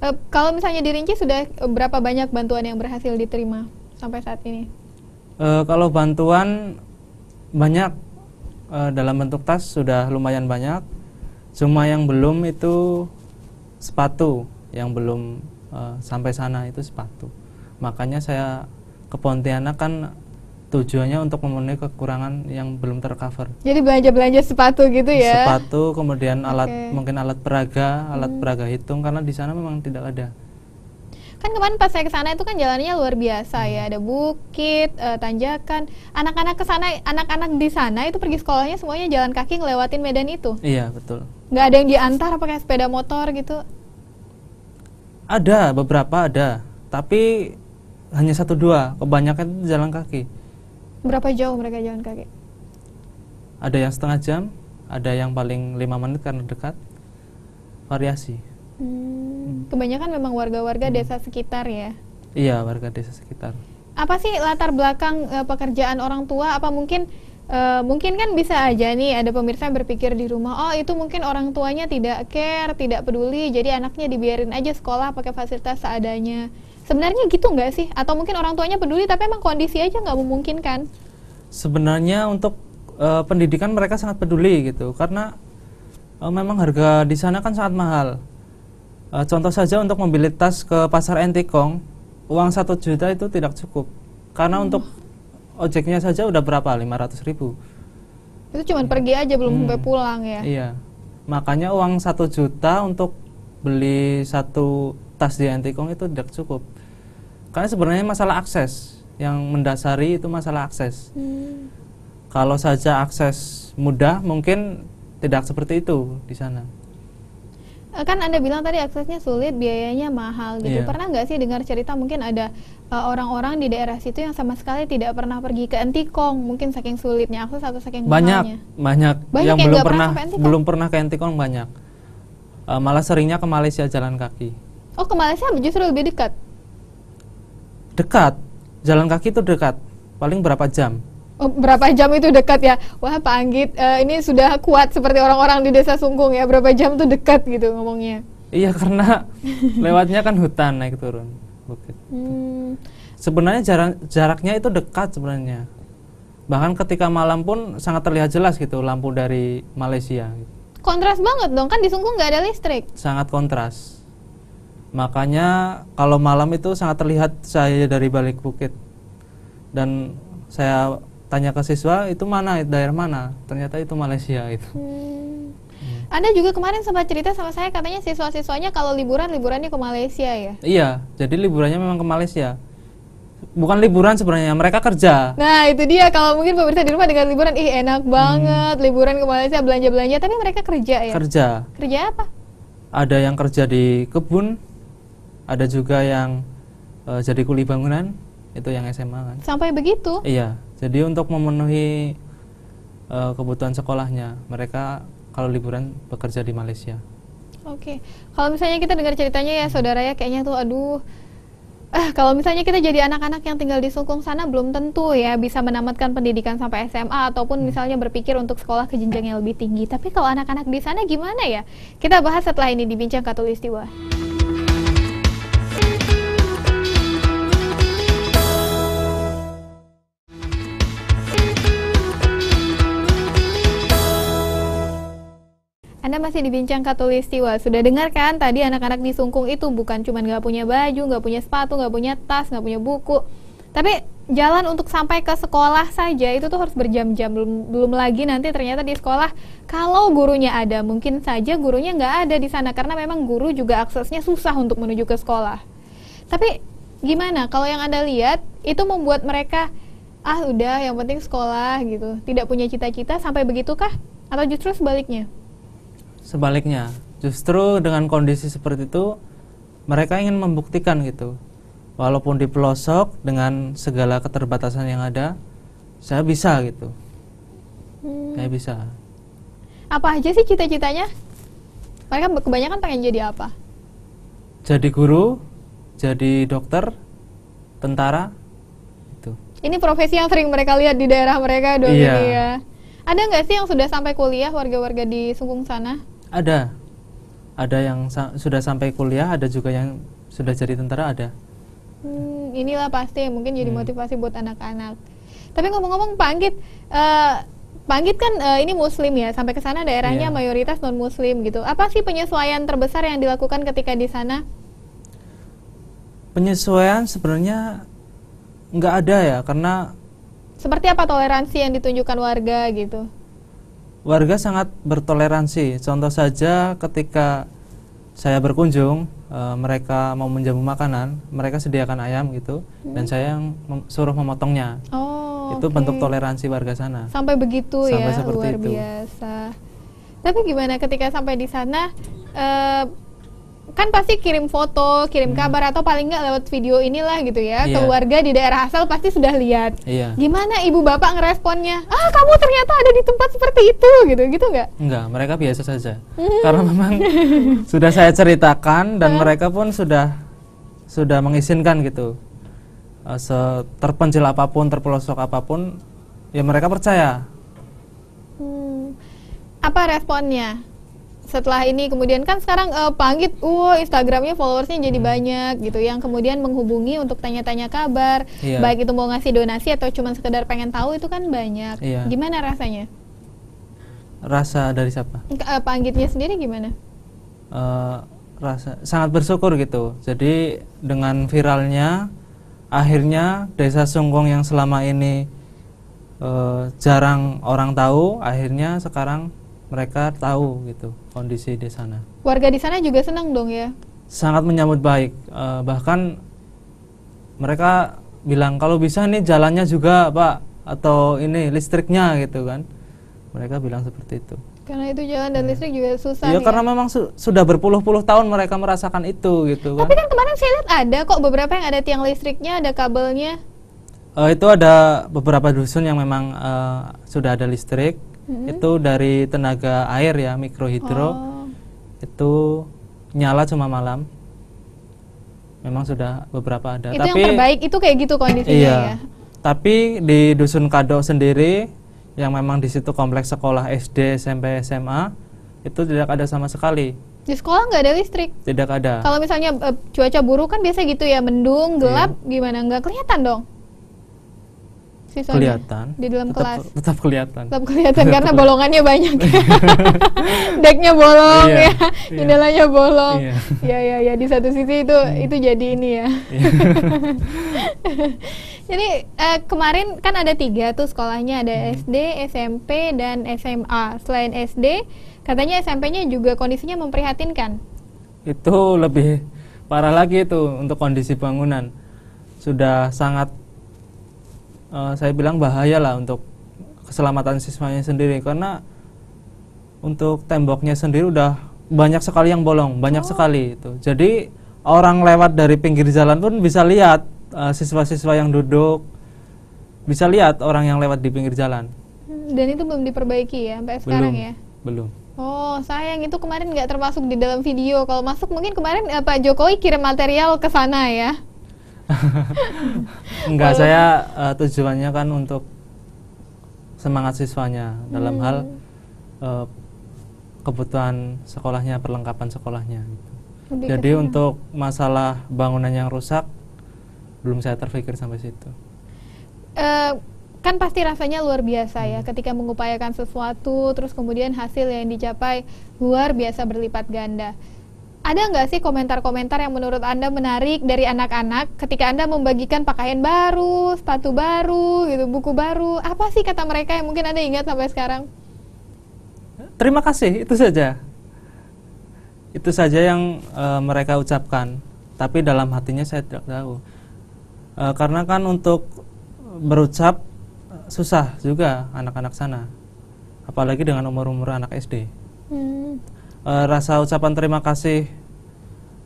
Eh, kalau misalnya dirinci sudah eh, berapa banyak bantuan yang berhasil diterima sampai saat ini? E, kalau bantuan banyak e, dalam bentuk tas sudah lumayan banyak. Cuma yang belum itu sepatu yang belum e, sampai sana itu sepatu. Makanya saya ke Pontianak kan tujuannya untuk memenuhi kekurangan yang belum tercover. Jadi belanja-belanja sepatu gitu ya. Sepatu, kemudian okay. alat mungkin alat peraga, alat hmm. peraga hitung karena di sana memang tidak ada. Kan kemarin pas saya ke sana itu kan jalannya luar biasa ya. hmm. ya, ada bukit, uh, tanjakan. Anak-anak ke sana, anak-anak di sana itu pergi sekolahnya semuanya jalan kaki ngelewatin medan itu. Iya, betul. Nggak ada yang diantar pakai sepeda motor gitu. Ada, beberapa ada, tapi hanya satu dua, kebanyakan itu jalan kaki Berapa jauh mereka jalan kaki? Ada yang setengah jam, ada yang paling lima menit karena dekat. Variasi. Hmm, hmm. kebanyakan memang warga-warga hmm. desa sekitar ya? Iya, warga desa sekitar. Apa sih latar belakang uh, pekerjaan orang tua? Apa mungkin e, mungkin kan bisa aja nih ada pemirsa yang berpikir di rumah, oh itu mungkin orang tuanya tidak care, tidak peduli, jadi anaknya dibiarin aja sekolah pakai fasilitas seadanya. Sebenarnya gitu nggak sih? Atau mungkin orang tuanya peduli tapi emang kondisi aja nggak memungkinkan? Sebenarnya untuk uh, pendidikan mereka sangat peduli gitu karena uh, memang harga di sana kan sangat mahal. Uh, contoh saja untuk mobilitas ke pasar Entikong, uang satu juta itu tidak cukup karena oh. untuk ojeknya saja udah berapa? 500 ribu. Itu cuma hmm. pergi aja belum hmm. sampai pulang ya? Iya. Makanya uang satu juta untuk beli satu tas di antikong itu tidak cukup karena sebenarnya masalah akses yang mendasari itu masalah akses hmm. kalau saja akses mudah mungkin tidak seperti itu di sana eh, kan anda bilang tadi aksesnya sulit biayanya mahal gitu yeah. pernah nggak sih dengar cerita mungkin ada eh, orang-orang uh, di daerah situ yang sama sekali tidak pernah pergi ke Antikong mungkin saking sulitnya akses atau saking banyak banyak, banyak yang, yang belum pernah, pernah belum pernah ke Antikong banyak uh, malah seringnya ke Malaysia jalan kaki Oh, ke Malaysia justru lebih dekat. Dekat. Jalan kaki itu dekat. Paling berapa jam? Oh, berapa jam itu dekat ya? Wah, Pak Anggit, uh, ini sudah kuat seperti orang-orang di Desa Sungkung ya. Berapa jam itu dekat gitu ngomongnya? Iya, karena lewatnya kan hutan naik turun bukit. Hmm. Sebenarnya jarak jaraknya itu dekat sebenarnya. Bahkan ketika malam pun sangat terlihat jelas gitu lampu dari Malaysia. Kontras banget dong, kan di Sungkung nggak ada listrik. Sangat kontras Makanya kalau malam itu sangat terlihat saya dari balik bukit. Dan saya tanya ke siswa itu mana daerah mana? Ternyata itu Malaysia itu. Hmm. Hmm. Anda juga kemarin sempat cerita sama saya katanya siswa-siswanya kalau liburan liburannya ke Malaysia ya? Iya, jadi liburannya memang ke Malaysia bukan liburan sebenarnya mereka kerja nah itu dia kalau mungkin pemirsa di rumah dengan liburan ih enak hmm. banget hmm. liburan ke Malaysia belanja belanja tapi mereka kerja ya kerja kerja apa ada yang kerja di kebun ada juga yang e, jadi kuli bangunan itu yang SMA kan sampai begitu iya jadi untuk memenuhi e, kebutuhan sekolahnya mereka kalau liburan bekerja di Malaysia oke okay. kalau misalnya kita dengar ceritanya ya saudara ya kayaknya tuh aduh Eh, kalau misalnya kita jadi anak-anak yang tinggal di Sungkung sana belum tentu ya bisa menamatkan pendidikan sampai SMA ataupun hmm. misalnya berpikir untuk sekolah ke jenjang yang lebih tinggi. Tapi kalau anak-anak di sana gimana ya? Kita bahas setelah ini di Bincang Katolik Istiwa. Anda masih di Bincang Katulistiwa. Sudah dengar kan tadi anak-anak di Sungkung itu bukan cuma nggak punya baju, nggak punya sepatu, nggak punya tas, nggak punya buku. Tapi jalan untuk sampai ke sekolah saja itu tuh harus berjam-jam belum belum lagi nanti ternyata di sekolah kalau gurunya ada mungkin saja gurunya nggak ada di sana karena memang guru juga aksesnya susah untuk menuju ke sekolah tapi gimana kalau yang anda lihat itu membuat mereka ah udah yang penting sekolah gitu tidak punya cita-cita sampai begitukah atau justru sebaliknya sebaliknya justru dengan kondisi seperti itu mereka ingin membuktikan gitu walaupun di pelosok dengan segala keterbatasan yang ada saya bisa gitu hmm. saya bisa apa aja sih cita-citanya mereka kebanyakan pengen jadi apa jadi guru jadi dokter tentara itu ini profesi yang sering mereka lihat di daerah mereka dong iya. ya ada nggak sih yang sudah sampai kuliah warga-warga di Sungkung sana ada ada yang sa sudah sampai kuliah ada juga yang sudah jadi tentara ada hmm, inilah pasti mungkin jadi hmm. motivasi buat anak-anak tapi ngomong-ngomong Pak Anggit uh, Pak Anggit kan uh, ini muslim ya sampai ke sana daerahnya yeah. mayoritas non muslim gitu apa sih penyesuaian terbesar yang dilakukan ketika di sana penyesuaian sebenarnya nggak ada ya karena seperti apa toleransi yang ditunjukkan warga gitu warga sangat bertoleransi. Contoh saja ketika saya berkunjung, e, mereka mau menjamu makanan, mereka sediakan ayam gitu, hmm. dan saya yang mem suruh memotongnya. Oh, itu okay. bentuk toleransi warga sana. Sampai begitu sampai ya, seperti luar itu. biasa. Tapi gimana ketika sampai di sana? E, kan pasti kirim foto, kirim hmm. kabar atau paling nggak lewat video inilah gitu ya. Yeah. Keluarga di daerah asal pasti sudah lihat. Yeah. Gimana ibu bapak ngeresponnya? Ah kamu ternyata ada di tempat seperti itu gitu gitu nggak? Nggak, mereka biasa saja. Hmm. Karena memang sudah saya ceritakan dan hmm. mereka pun sudah sudah mengizinkan gitu. Eh, Se terpencil apapun, terpelosok apapun, ya mereka percaya. Hmm. Apa responnya? setelah ini kemudian kan sekarang uh, Panggit, uh Instagramnya followersnya jadi hmm. banyak gitu, yang kemudian menghubungi untuk tanya-tanya kabar, yeah. baik itu mau ngasih donasi atau cuma sekedar pengen tahu itu kan banyak. Yeah. Gimana rasanya? Rasa dari siapa? Uh, Panggitnya sendiri gimana? Uh, rasa sangat bersyukur gitu. Jadi dengan viralnya, akhirnya desa Sungkong yang selama ini uh, jarang orang tahu, akhirnya sekarang mereka tahu gitu kondisi di sana. Warga di sana juga senang dong ya? Sangat menyambut baik. Uh, bahkan mereka bilang kalau bisa nih jalannya juga pak atau ini listriknya gitu kan. Mereka bilang seperti itu. Karena itu jalan dan iya. listrik juga susah. Ya, ya? karena memang su sudah berpuluh-puluh tahun mereka merasakan itu gitu. Kan. Tapi kan, kan kemarin saya lihat ada kok beberapa yang ada tiang listriknya, ada kabelnya. Uh, itu ada beberapa dusun yang memang uh, sudah ada listrik, hmm. itu dari tenaga air ya mikrohidro oh. itu nyala cuma malam memang sudah beberapa ada itu tapi yang terbaik itu kayak gitu kondisinya iya. ya tapi di dusun Kado sendiri yang memang di situ kompleks sekolah SD SMP SMA itu tidak ada sama sekali di sekolah nggak ada listrik tidak ada kalau misalnya e, cuaca buruk kan biasa gitu ya mendung iya. gelap iya. gimana nggak kelihatan dong Kelihatan. Di dalam tetap, kelas. Tetap kelihatan. Tetap kelihatan tetap karena kelihatan. bolongannya banyak. Deknya bolong iya, ya, iya. jendelanya bolong. Iya. ya ya ya di satu sisi itu hmm. itu jadi ini ya. Iya. jadi uh, kemarin kan ada tiga tuh sekolahnya ada hmm. SD, SMP dan SMA. Selain SD, katanya SMP-nya juga kondisinya memprihatinkan. Itu lebih parah lagi itu untuk kondisi bangunan. Sudah sangat Eh, saya bilang bahaya lah untuk keselamatan siswanya sendiri karena untuk temboknya sendiri udah banyak sekali yang bolong, banyak oh. sekali itu. Jadi orang lewat dari pinggir jalan pun bisa lihat siswa eh, siswa-siswa yang duduk, bisa lihat orang yang lewat di pinggir jalan. Dan itu belum diperbaiki ya sampai belum, sekarang ya? Belum. Oh sayang itu kemarin nggak termasuk di dalam video. Kalau masuk mungkin kemarin eh, Pak Jokowi kirim material ke sana ya? Enggak, saya uh, tujuannya kan untuk semangat siswanya dalam hmm. hal uh, eh, kebutuhan sekolahnya, perlengkapan sekolahnya. Gitu. Jadi untuk masalah bangunan yang rusak belum saya terpikir sampai situ. Uh, kan pasti rasanya luar biasa ya, hmm. ya ketika mengupayakan sesuatu terus kemudian hasil yang dicapai luar biasa berlipat ganda. Ada nggak sih komentar-komentar yang menurut Anda menarik dari anak-anak ketika Anda membagikan pakaian baru, sepatu baru, gitu, buku baru? Apa sih kata mereka yang mungkin Anda ingat sampai sekarang? Terima kasih, itu saja. Itu saja yang e, mereka ucapkan. Tapi dalam hatinya saya tidak tahu. E, karena kan untuk berucap eh, susah juga anak-anak sana. Apalagi dengan umur-umur anak SD. Hmm. Eh, rasa ucapan terima kasih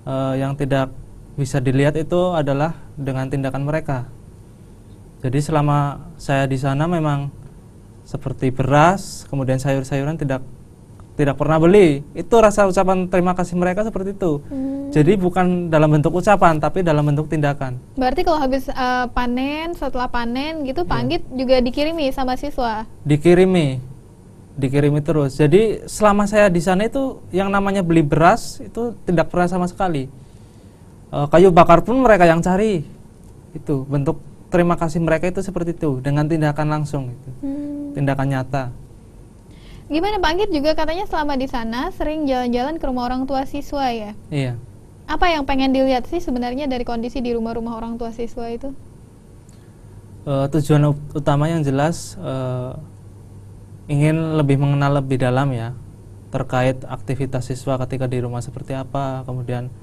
uh, yang tidak bisa dilihat itu adalah dengan tindakan mereka. Jadi selama saya di sana memang seperti beras, kemudian sayur-sayuran tidak tidak pernah beli. Itu rasa ucapan terima kasih mereka seperti itu. Hmm. Jadi bukan dalam bentuk ucapan tapi dalam bentuk tindakan. Berarti kalau habis uh, panen, setelah panen gitu iya. Pak yeah. Anggit juga dikirimi sama siswa? Dikirimi dikirimi terus. Jadi selama saya di sana itu yang namanya beli beras itu tidak pernah sama sekali. E, kayu bakar pun mereka yang cari. Itu bentuk terima kasih mereka itu seperti itu dengan tindakan langsung gitu. Hmm. Tindakan nyata. Gimana Pak Anggit juga katanya selama di sana sering jalan-jalan ke rumah orang tua siswa ya? Iya. Apa yang pengen dilihat sih sebenarnya dari kondisi di rumah-rumah orang tua siswa itu? Uh, tujuan utama yang jelas uh, ingin lebih mengenal lebih dalam ya terkait aktivitas siswa ketika di rumah seperti apa, kemudian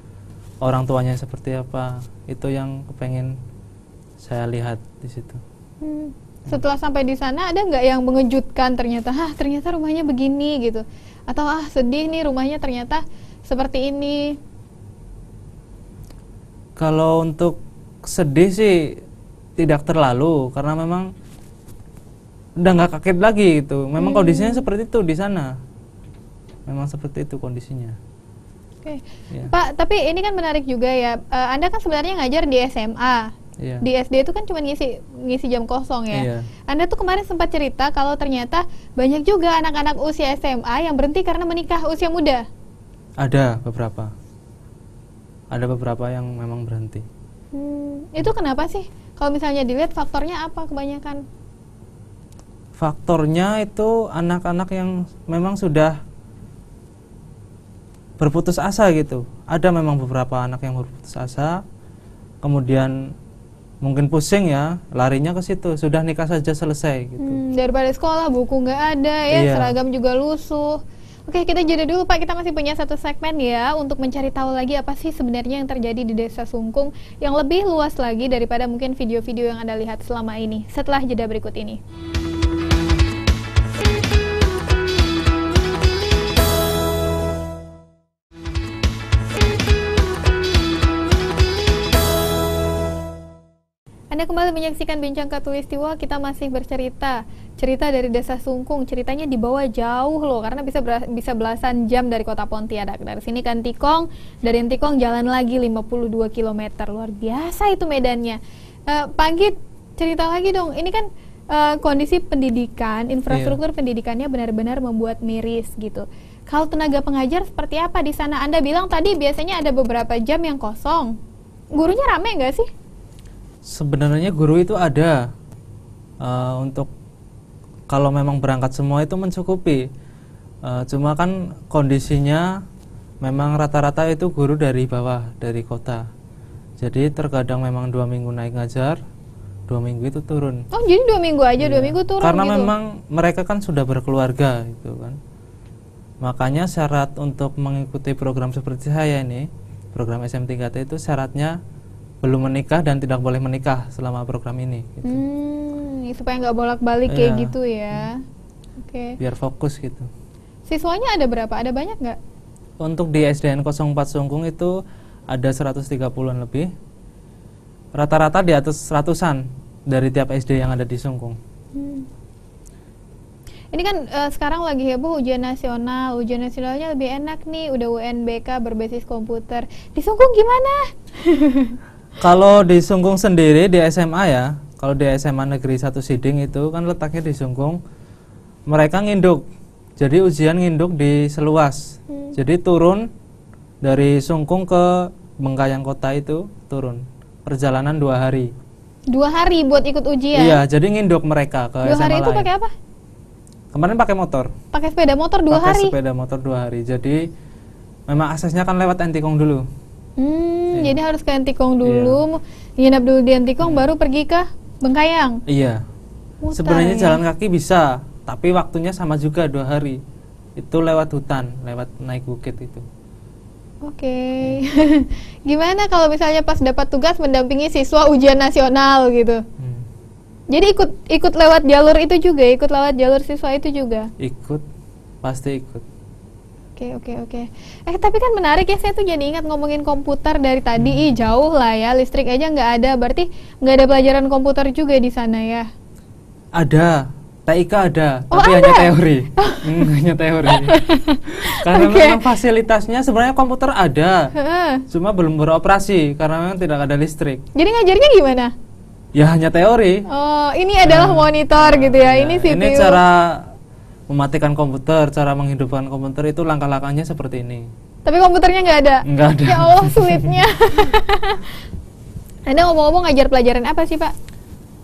orang tuanya seperti apa, itu yang kepengen saya lihat di situ. Hmm. Setelah sampai di sana ada nggak yang mengejutkan ternyata, ah ternyata rumahnya begini gitu, atau ah sedih nih rumahnya ternyata seperti ini. Kalau untuk sedih sih tidak terlalu karena memang udah nggak kaget lagi itu Memang hmm. kondisinya seperti itu di sana. Memang seperti itu kondisinya. Oke, okay. ya. Pak. Tapi ini kan menarik juga ya. Uh, anda kan sebenarnya ngajar di SMA. Yeah. Di SD itu kan cuma ngisi ngisi jam kosong ya. Yeah. Anda tuh kemarin sempat cerita kalau ternyata banyak juga anak-anak usia SMA yang berhenti karena menikah usia muda. Ada beberapa. Ada beberapa yang memang berhenti. Hmm, itu kenapa sih? Kalau misalnya dilihat faktornya apa kebanyakan? faktornya itu anak-anak yang memang sudah berputus asa gitu. Ada memang beberapa anak yang berputus asa, kemudian mungkin pusing ya, larinya ke situ. Sudah nikah saja selesai gitu. Hmm, daripada sekolah buku nggak ada ya, iya. seragam juga lusuh. Oke, kita jeda dulu Pak. Kita masih punya satu segmen ya untuk mencari tahu lagi apa sih sebenarnya yang terjadi di Desa Sungkung yang lebih luas lagi daripada mungkin video-video yang Anda lihat selama ini. Setelah jeda berikut ini. Anda kembali menyaksikan Bincang Katulistiwa, kita masih bercerita. Cerita dari Desa Sungkung, ceritanya dibawa jauh loh, karena bisa bisa belasan jam dari kota Pontianak. Dari sini kan Tikong, dari Tikong jalan lagi 52 km, luar biasa itu medannya. Uh, eh, Panggit, cerita lagi dong, ini kan uh, kondisi pendidikan, iya. infrastruktur iya. pendidikannya benar-benar membuat miris gitu. Kalau tenaga pengajar seperti apa di sana? Anda bilang tadi biasanya ada beberapa jam yang kosong. Gurunya rame nggak sih? sebenarnya guru itu ada uh, untuk kalau memang berangkat semua itu mencukupi uh, cuma kan kondisinya memang rata-rata itu guru dari bawah dari kota jadi terkadang memang dua minggu naik ngajar dua minggu itu turun oh jadi dua minggu aja ya. dua iya. minggu turun karena gitu. memang mereka kan sudah berkeluarga gitu kan makanya syarat untuk mengikuti program seperti saya ini program SM3T itu syaratnya belum menikah dan tidak boleh menikah selama program ini. Gitu. Hmm, ya, supaya nggak bolak-balik ya. kayak iya. gitu ya. Hmm. Oke. Okay. Biar fokus gitu. Siswanya ada berapa? Ada banyak nggak? Untuk di SDN 04 Sungkung itu ada 130-an lebih. Rata-rata di atas ratusan dari tiap SD yang ada di Sungkung. Hmm. Ini kan uh, sekarang lagi heboh ujian nasional, ujian nasionalnya lebih enak nih, udah UNBK berbasis komputer. Di Sungkung gimana? Kalau di Sungkung sendiri di SMA ya, kalau di SMA Negeri satu Siding itu kan letaknya di Sungkung, mereka nginduk. Jadi ujian nginduk di Seluas. Hmm. Jadi turun dari Sungkung ke Bengkayang Kota itu turun. Perjalanan dua hari. Dua hari buat ikut ujian. Iya, jadi nginduk mereka ke dua SMA hari itu pakai apa? Kemarin pakai motor. Pakai sepeda motor dua pake hari. Pakai sepeda motor dua hari. Jadi memang aksesnya kan lewat Entikong dulu. Hmm, ya. jadi harus ke Antikong dulu, ya. nginap dulu di Antikong, ya. baru pergi ke Bengkayang. Iya. Sebenarnya ya? jalan kaki bisa, tapi waktunya sama juga dua hari. Itu lewat hutan, lewat naik bukit itu. Oke, okay. Iya. gimana kalau misalnya pas dapat tugas mendampingi siswa ujian nasional gitu? Hmm. Jadi ikut ikut lewat jalur itu juga, ya? ikut lewat jalur siswa itu juga. Ikut, pasti ikut. Oke oke oke. Eh tapi kan menarik ya saya tuh jadi ingat ngomongin komputer dari tadi hmm. ih jauh lah ya listrik aja nggak ada berarti nggak ada pelajaran komputer juga di sana ya? Ada TIK ada oh, tapi ada? hanya teori hmm, hanya teori karena okay. memang fasilitasnya sebenarnya komputer ada cuma belum beroperasi karena memang tidak ada listrik. Jadi ngajarnya gimana? Ya hanya teori. Oh ini adalah hmm. monitor gitu ya nah, ini CPU. Ini cara mematikan komputer, cara menghidupkan komputer itu langkah-langkahnya seperti ini. Tapi komputernya nggak ada. Nggak ada. Ya Allah sulitnya. Anda ngomong-ngomong ngajar pelajaran apa sih Pak?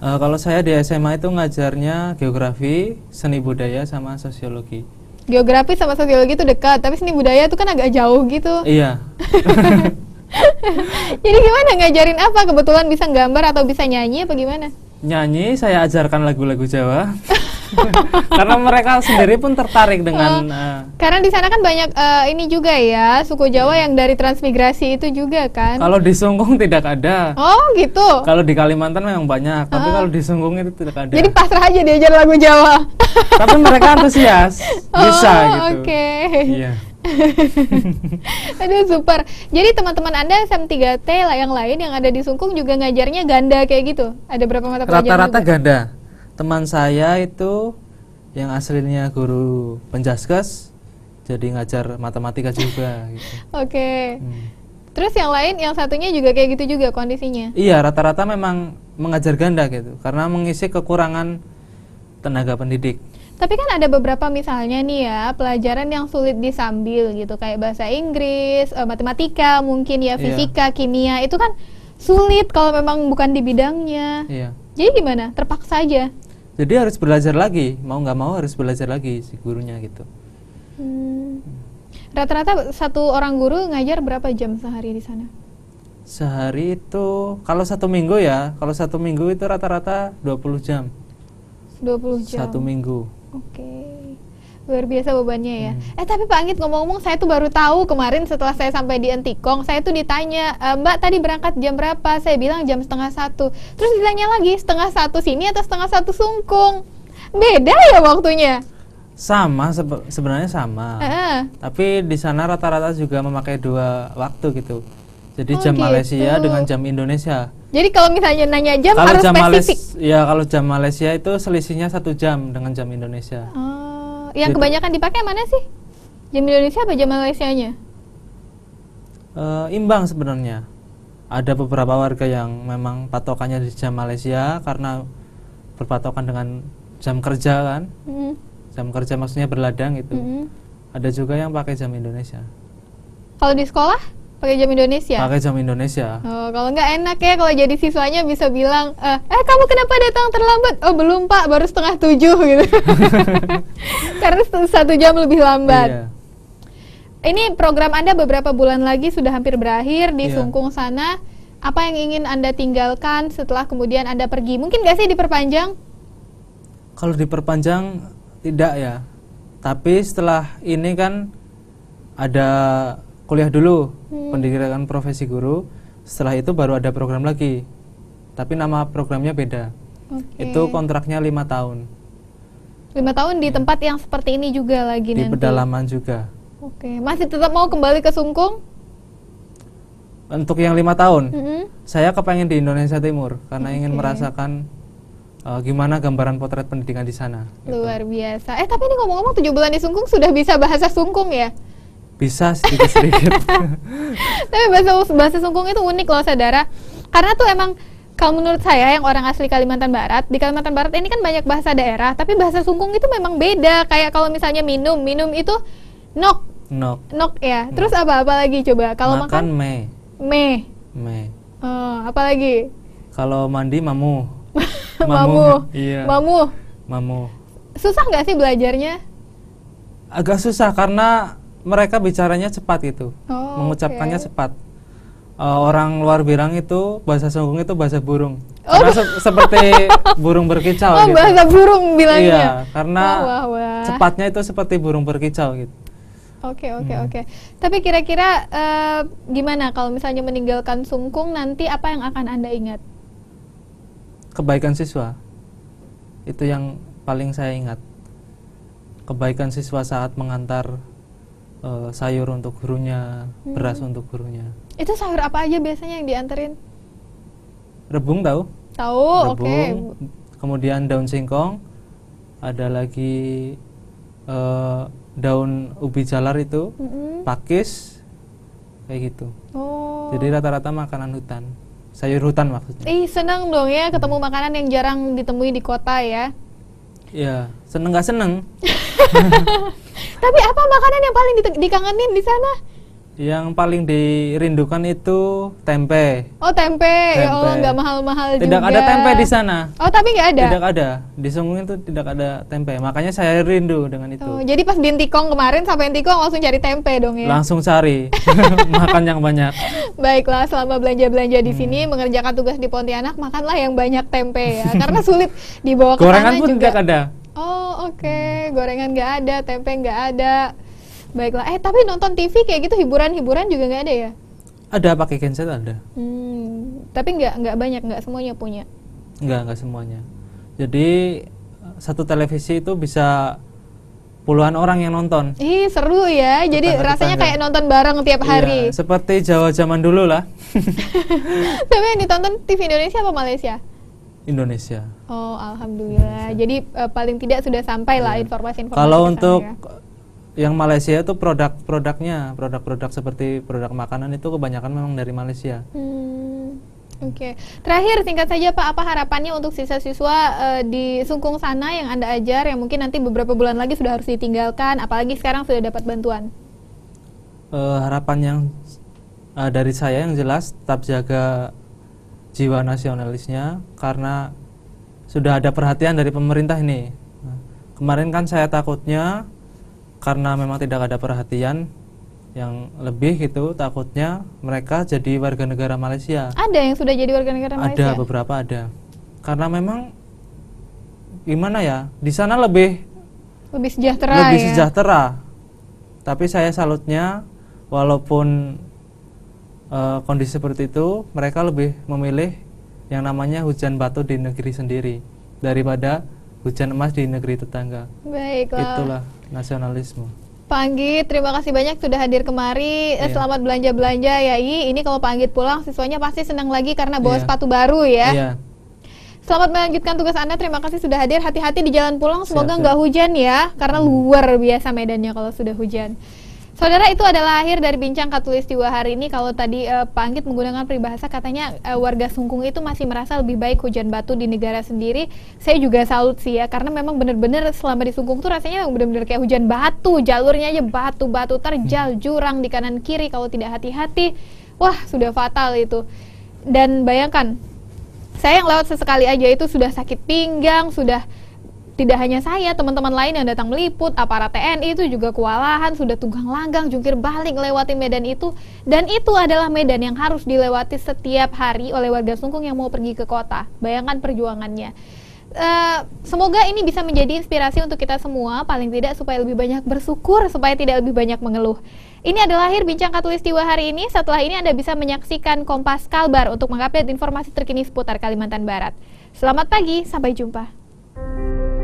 Uh, kalau saya di SMA itu ngajarnya geografi, seni budaya, sama sosiologi. Geografi sama sosiologi itu dekat, tapi seni budaya itu kan agak jauh gitu. Iya. Jadi gimana ngajarin apa? Kebetulan bisa gambar atau bisa nyanyi apa gimana? Nyanyi, saya ajarkan lagu-lagu Jawa. karena mereka sendiri pun tertarik dengan uh, uh, karena di sana kan banyak uh, ini juga ya suku Jawa yang dari transmigrasi itu juga kan kalau di Sungkung tidak ada oh gitu kalau di Kalimantan memang banyak tapi uh. kalau di Sungkung itu tidak ada jadi pasrah aja diajar lagu Jawa tapi mereka antusias oh, bisa oh, gitu oke okay. iya Aduh super. Jadi teman-teman Anda SM3T lah yang lain yang ada di Sungkung juga ngajarnya ganda kayak gitu. Ada berapa mata pelajaran? Rata-rata ganda teman saya itu yang aslinya guru penjaskes jadi ngajar matematika juga gitu. Oke. Okay. Hmm. Terus yang lain yang satunya juga kayak gitu juga kondisinya? Iya, rata-rata memang mengajar ganda gitu karena mengisi kekurangan tenaga pendidik. Tapi kan ada beberapa misalnya nih ya, pelajaran yang sulit disambil gitu kayak bahasa Inggris, uh, matematika, mungkin ya iya. fisika, iya. kimia itu kan sulit kalau memang bukan di bidangnya. Iya. Jadi gimana? Terpaksa aja. Jadi harus belajar lagi, mau nggak mau harus belajar lagi si gurunya gitu. rata hmm. Rata-rata satu orang guru ngajar berapa jam sehari di sana? Sehari itu kalau satu minggu ya, kalau satu minggu itu rata-rata 20 jam. 20 jam. Satu minggu. Oke. Okay luar biasa bebannya ya. Hmm. Eh tapi Pak Anggit ngomong-ngomong saya tuh baru tahu kemarin setelah saya sampai di Entikong saya tuh ditanya e, Mbak tadi berangkat jam berapa? Saya bilang jam setengah satu. Terus ditanya lagi setengah satu sini atau setengah satu sungkung? Beda ya waktunya? Sama sebe sebenarnya sama. Uh -huh. Tapi di sana rata-rata juga memakai dua waktu gitu. Jadi oh, jam gitu. Malaysia dengan jam Indonesia. Jadi kalau misalnya nanya jam kalau harus jam spesifik. Males, ya kalau jam Malaysia itu selisihnya satu jam dengan jam Indonesia. Oh yang gitu. kebanyakan dipakai mana sih? Jam Indonesia apa jam Malaysia-nya? Uh, imbang sebenarnya. Ada beberapa warga yang memang patokannya di jam Malaysia karena berpatokan dengan jam kerja kan. Mm. Jam kerja maksudnya berladang itu. Mm. Mm-hmm. Ada juga yang pakai jam Indonesia. Kalau di sekolah? Pakai jam Indonesia. Pakai jam Indonesia. Oh, kalau nggak enak ya kalau jadi siswanya bisa bilang, eh, eh kamu kenapa datang terlambat? Oh belum pak, baru setengah tujuh gitu. Karena satu jam lebih lambat. Iya. Ini program Anda beberapa bulan lagi sudah hampir berakhir di iya. Sungkung sana. Apa yang ingin Anda tinggalkan setelah kemudian Anda pergi? Mungkin nggak sih diperpanjang? Kalau diperpanjang tidak ya. Tapi setelah ini kan ada kuliah dulu hmm. pendidikan profesi guru setelah itu baru ada program lagi tapi nama programnya beda okay. itu kontraknya lima tahun lima tahun di hmm. tempat yang seperti ini juga lagi di nanti. pedalaman juga oke okay. masih tetap mau kembali ke Sungkung untuk yang lima tahun mm -hmm. saya kepengen di Indonesia Timur karena okay. ingin merasakan uh, gimana gambaran potret pendidikan di sana gitu. luar biasa eh tapi ini ngomong-ngomong tujuh bulan di Sungkung sudah bisa bahasa Sungkung ya bisa sedikit-sedikit. Tapi bahasa bahasa sungkung itu unik loh saudara. Karena tuh emang kalau menurut saya yang orang asli Kalimantan Barat, di Kalimantan Barat ini kan banyak bahasa daerah, tapi bahasa sungkung itu memang beda. Kayak kalau misalnya minum, minum itu nok. Nok. Nok ya. Terus apa-apa lagi coba? Kalau makan, makan me. Me. Me. Oh, apa lagi? Kalau mandi mamu. mamu. Iya. Mamu. Mamu. Susah nggak sih belajarnya? Agak susah karena mereka bicaranya cepat itu, oh, mengucapkannya okay. cepat. Uh, orang luar birang itu bahasa sunggung itu bahasa burung. Oh. se seperti burung berkicau oh, gitu. bahasa burung bilangnya. Iya, karena oh, wah, wah. cepatnya itu seperti burung berkicau gitu. Oke oke hmm. oke. Tapi kira-kira uh, gimana kalau misalnya meninggalkan sungkung nanti apa yang akan anda ingat? Kebaikan siswa itu yang paling saya ingat. Kebaikan siswa saat mengantar uh, sayur untuk gurunya, hmm. beras untuk gurunya. Itu sayur apa aja biasanya yang dianterin? Rebung tahu? Tahu, oke. Okay. Kemudian daun singkong, ada lagi uh, daun ubi jalar itu, hmm pakis, kayak gitu. Oh. Jadi rata-rata makanan hutan, sayur hutan maksudnya. Ih senang dong ya ketemu hmm. makanan yang jarang ditemui di kota ya. Ya, seneng gak seneng. Tapi apa makanan yang paling dikangenin di sana? Yang paling dirindukan itu tempe. Oh tempe, ya, oh, tempe. ya Allah nggak mahal-mahal juga. Tidak ada tempe di sana. Oh tapi nggak ada. Tidak ada di Sungguh itu tidak ada tempe. Makanya saya rindu dengan itu. Oh, jadi pas Dintikong kemarin sampai intikong langsung cari tempe dong ya? Langsung cari makan yang banyak. Baiklah selama belanja-belanja di hmm. sini mengerjakan tugas di Pontianak makanlah yang banyak tempe ya karena sulit dibawa ke sana Gorengan pun tidak ada Oh oke, okay. gorengan nggak ada, tempe nggak ada. Baiklah. Eh tapi nonton TV kayak gitu hiburan-hiburan juga nggak ada ya? Ada pakai genset ada. Hmm, tapi nggak nggak banyak, nggak semuanya punya. Nggak nggak semuanya. Jadi satu televisi itu bisa puluhan orang yang nonton. Ih seru ya, jadi rasanya kayak nonton bareng tiap iya, hari. seperti Jawa zaman dulu lah. Tapi yang ditonton TV Indonesia apa Malaysia? Indonesia. Oh, alhamdulillah. Iya, Jadi uh, paling tidak sudah sampai lah iya. informasi-informasi. Kalau untuk ya. yang Malaysia itu produk-produknya, produk-produk seperti produk makanan itu kebanyakan memang dari Malaysia. Hmm. Oke, okay. terakhir singkat saja Pak, apa harapannya untuk siswa-siswa uh, di Sungkung sana yang Anda ajar yang mungkin nanti beberapa bulan lagi sudah harus ditinggalkan, apalagi sekarang sudah dapat bantuan? Uh, harapan yang uh, dari saya yang jelas tetap jaga jiwa nasionalisnya karena sudah ada perhatian dari pemerintah ini. kemarin kan saya takutnya karena memang tidak ada perhatian yang lebih gitu, takutnya mereka jadi warga negara Malaysia. Ada yang sudah jadi warga negara Malaysia? Ada beberapa ada. Karena memang gimana ya? Di sana lebih lebih sejahtera. Lebih ya? sejahtera. Tapi saya salutnya walaupun uh, kondisi seperti itu, mereka lebih memilih yang namanya hujan batu di negeri sendiri daripada hujan emas di negeri tetangga. Baiklah. Itulah nasionalisme. Panggi terima kasih banyak sudah hadir kemari. Yeah. Selamat belanja-belanja ya, I. Ini kalau Panggi pulang, siswanya pasti senang lagi karena bawa yeah. sepatu baru ya. Yeah. Selamat melanjutkan tugas Anda. Terima kasih sudah hadir. Hati-hati di jalan pulang. Semoga nggak hujan ya, karena hmm. luar biasa medannya kalau sudah hujan. Saudara itu adalah akhir dari bincang katulistiwa hari ini. Kalau tadi uh, Pak Anggit menggunakan peribahasa katanya uh, warga Sungkung itu masih merasa lebih baik hujan batu di negara sendiri. Saya juga salut sih ya karena memang benar-benar selama di Sungkung itu rasanya benar-benar kayak hujan batu, jalurnya aja batu-batu terjal, hmm. jurang di kanan kiri kalau tidak hati-hati. Wah, sudah fatal itu. Dan bayangkan saya yang lewat sesekali aja itu sudah sakit pinggang, sudah tidak hanya saya, teman-teman lain yang datang meliput, aparat TNI itu juga kewalahan, sudah tunggang langgang, jungkir balik lewati medan itu. Dan itu adalah medan yang harus dilewati setiap hari oleh warga Sungkung yang mau pergi ke kota. Bayangkan perjuangannya. Uh, semoga ini bisa menjadi inspirasi untuk kita semua, paling tidak supaya lebih banyak bersyukur, supaya tidak lebih banyak mengeluh. Ini adalah akhir bincang katulistiwa hari ini. Setelah ini Anda bisa menyaksikan Kompas Kalbar untuk mengupdate informasi terkini seputar Kalimantan Barat. Selamat pagi, sampai jumpa.